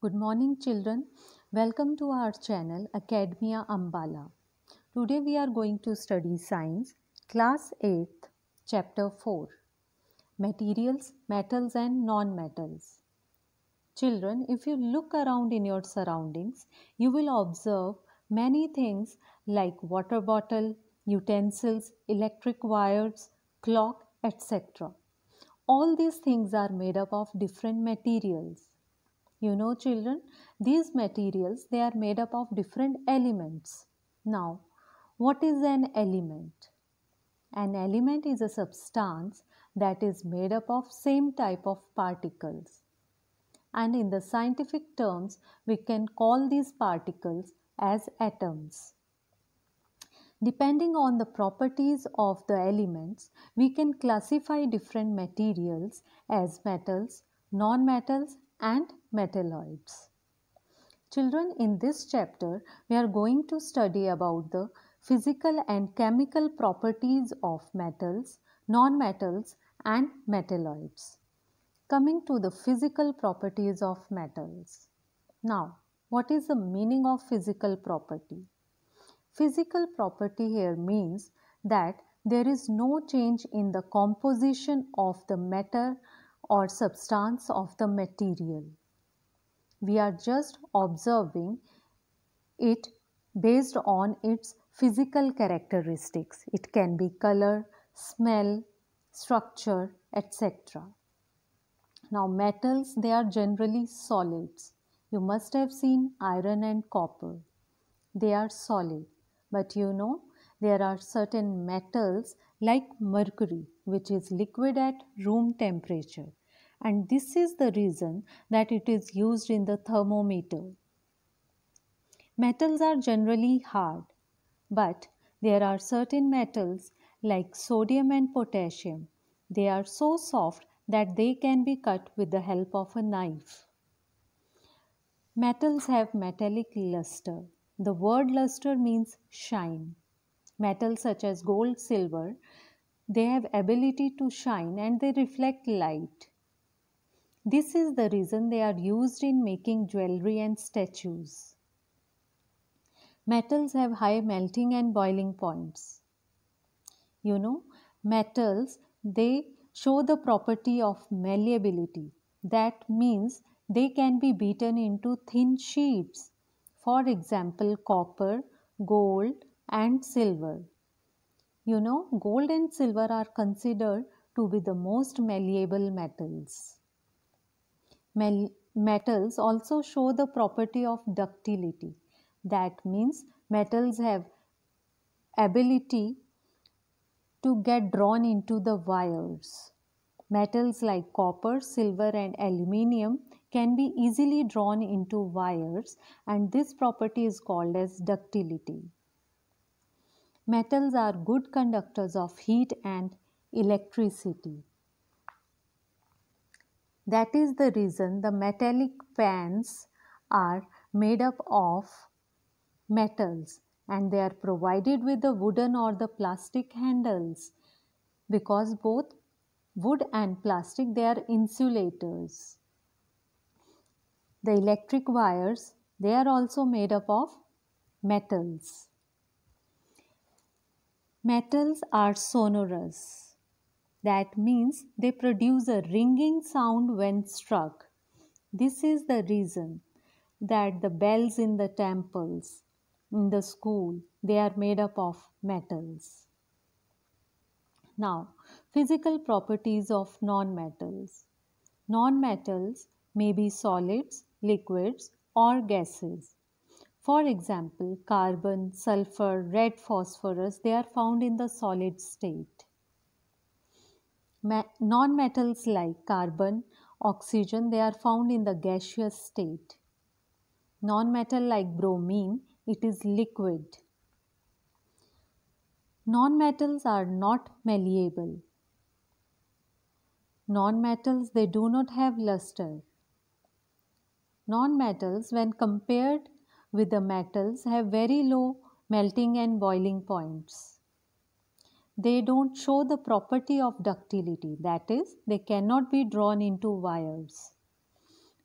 Good morning children. Welcome to our channel Academia Ambala. Today we are going to study science class 8th chapter 4 materials metals and non-metals. Children if you look around in your surroundings you will observe many things like water bottle, utensils, electric wires, clock etc. All these things are made up of different materials. You know children, these materials, they are made up of different elements. Now, what is an element? An element is a substance that is made up of same type of particles. And in the scientific terms, we can call these particles as atoms. Depending on the properties of the elements, we can classify different materials as metals, non-metals and metalloids. Children, in this chapter, we are going to study about the physical and chemical properties of metals, non-metals, and metalloids. Coming to the physical properties of metals. Now, what is the meaning of physical property? Physical property here means that there is no change in the composition of the matter or substance of the material. We are just observing it based on its physical characteristics. It can be color, smell, structure, etc. Now, metals they are generally solids. You must have seen iron and copper. They are solid, but you know there are certain metals like mercury, which is liquid at room temperature and this is the reason that it is used in the thermometer. Metals are generally hard, but there are certain metals like sodium and potassium. They are so soft that they can be cut with the help of a knife. Metals have metallic luster. The word luster means shine. Metals such as gold, silver, they have ability to shine and they reflect light. This is the reason they are used in making jewelry and statues. Metals have high melting and boiling points. You know, metals, they show the property of malleability. That means they can be beaten into thin sheets. For example, copper, gold and silver. You know, gold and silver are considered to be the most malleable metals metals also show the property of ductility. That means metals have ability to get drawn into the wires. Metals like copper, silver and aluminium can be easily drawn into wires and this property is called as ductility. Metals are good conductors of heat and electricity. That is the reason the metallic pans are made up of metals and they are provided with the wooden or the plastic handles because both wood and plastic they are insulators. The electric wires they are also made up of metals. Metals are sonorous. That means they produce a ringing sound when struck. This is the reason that the bells in the temples, in the school, they are made up of metals. Now, physical properties of non-metals. Non-metals may be solids, liquids or gases. For example, carbon, sulfur, red phosphorus, they are found in the solid state nonmetals like carbon, oxygen, they are found in the gaseous state. Non-metal like bromine, it is liquid. Non-metals are not malleable. Non-metals, they do not have luster. Non-metals, when compared with the metals, have very low melting and boiling points they don't show the property of ductility, that is, they cannot be drawn into wires.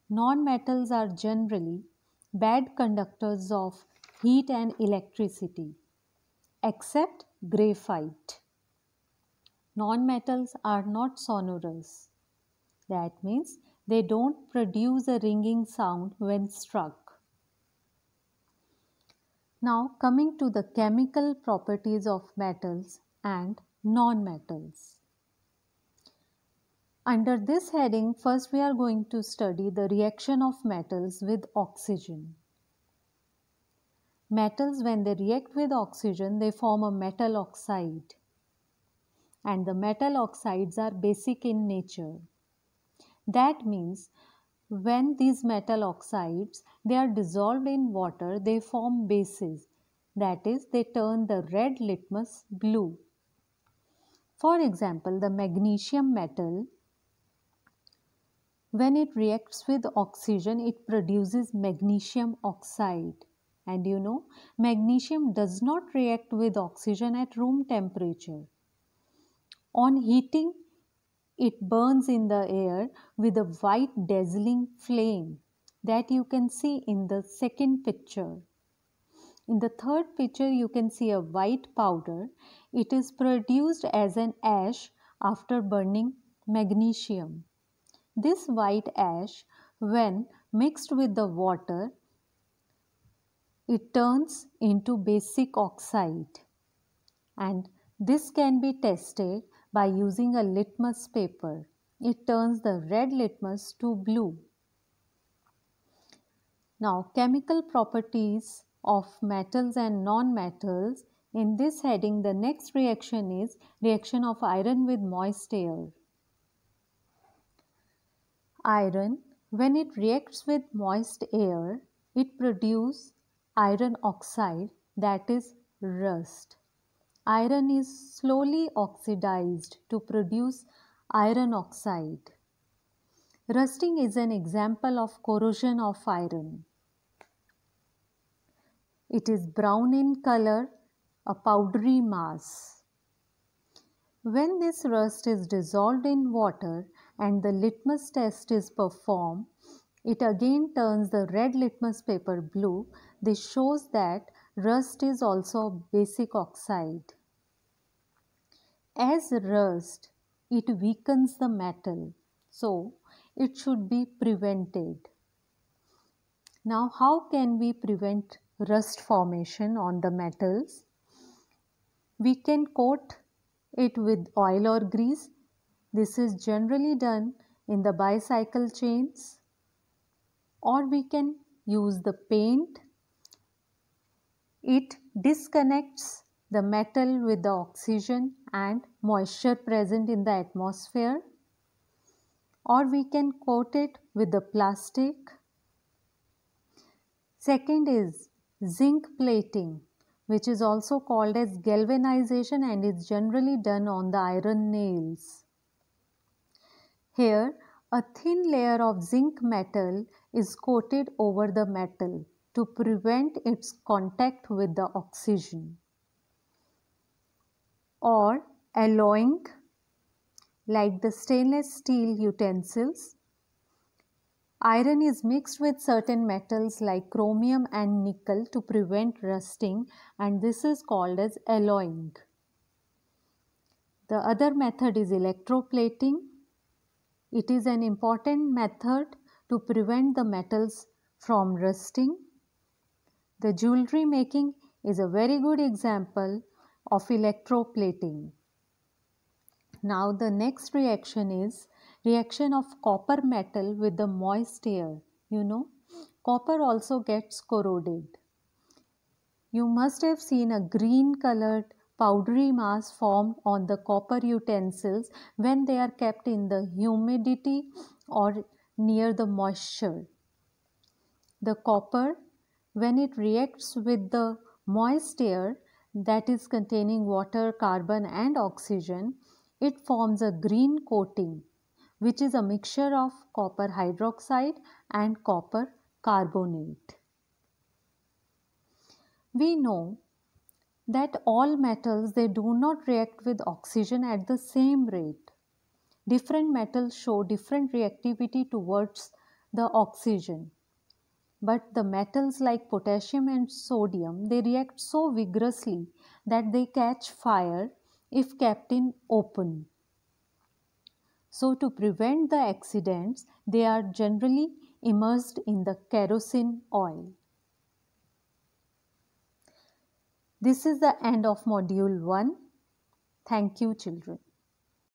Non metals are generally bad conductors of heat and electricity, except graphite. Non metals are not sonorous, that means they don't produce a ringing sound when struck. Now, coming to the chemical properties of metals, and non-metals. Under this heading, first we are going to study the reaction of metals with oxygen. Metals, when they react with oxygen, they form a metal oxide. And the metal oxides are basic in nature. That means when these metal oxides, they are dissolved in water, they form bases. That is, they turn the red litmus blue for example, the magnesium metal, when it reacts with oxygen, it produces magnesium oxide. And you know, magnesium does not react with oxygen at room temperature. On heating, it burns in the air with a white dazzling flame that you can see in the second picture. In the third picture, you can see a white powder. It is produced as an ash after burning magnesium. This white ash, when mixed with the water, it turns into basic oxide. And this can be tested by using a litmus paper. It turns the red litmus to blue. Now, chemical properties of metals and non-metals. In this heading, the next reaction is reaction of iron with moist air. Iron, when it reacts with moist air, it produces iron oxide that is rust. Iron is slowly oxidized to produce iron oxide. Rusting is an example of corrosion of iron. It is brown in color, a powdery mass. When this rust is dissolved in water and the litmus test is performed, it again turns the red litmus paper blue. This shows that rust is also a basic oxide. As rust, it weakens the metal, so it should be prevented. Now, how can we prevent rust formation on the metals. We can coat it with oil or grease. This is generally done in the bicycle chains or we can use the paint. It disconnects the metal with the oxygen and moisture present in the atmosphere or we can coat it with the plastic. Second is Zinc plating, which is also called as galvanization and is generally done on the iron nails. Here, a thin layer of zinc metal is coated over the metal to prevent its contact with the oxygen. Or alloying, like the stainless steel utensils, Iron is mixed with certain metals like chromium and nickel to prevent rusting and this is called as alloying. The other method is electroplating. It is an important method to prevent the metals from rusting. The jewelry making is a very good example of electroplating. Now the next reaction is reaction of copper metal with the moist air you know copper also gets corroded you must have seen a green colored powdery mass formed on the copper utensils when they are kept in the humidity or near the moisture. The copper, when it reacts with the moist air that is containing water, carbon, and oxygen, it forms a green coating which is a mixture of copper hydroxide and copper carbonate. We know that all metals they do not react with oxygen at the same rate. Different metals show different reactivity towards the oxygen. But the metals like potassium and sodium they react so vigorously that they catch fire if kept in open. So, to prevent the accidents, they are generally immersed in the kerosene oil. This is the end of module 1. Thank you children.